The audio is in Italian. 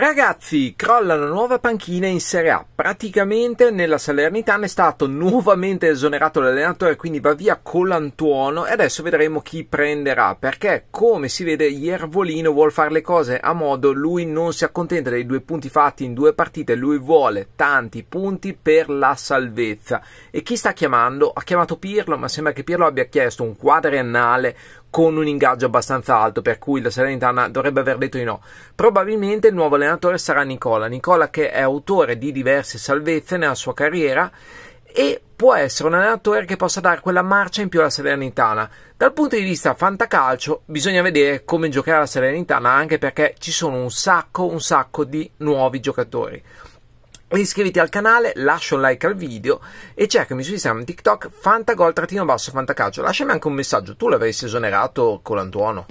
Ragazzi, crolla la nuova panchina in Serie A. Praticamente nella Salernitana è stato nuovamente esonerato l'allenatore, quindi va via Colantuono e adesso vedremo chi prenderà, perché come si vede Iervolino vuole fare le cose a modo, lui non si accontenta dei due punti fatti in due partite, lui vuole tanti punti per la salvezza. E chi sta chiamando? Ha chiamato Pirlo, ma sembra che Pirlo abbia chiesto un quadriennale con un ingaggio abbastanza alto, per cui la Salernitana dovrebbe aver detto di no. Probabilmente il nuovo allenatore sarà Nicola, Nicola che è autore di diverse salvezze nella sua carriera e può essere un allenatore che possa dare quella marcia in più alla Salernitana. Dal punto di vista fantacalcio bisogna vedere come giocherà la Salernitana anche perché ci sono un sacco, un sacco di nuovi giocatori. Iscriviti al canale, lascia un like al video e cercami su Instagram, TikTok, fantagol-basso fantacaccio. Lasciami anche un messaggio, tu l'avresti esonerato con l'Antuono?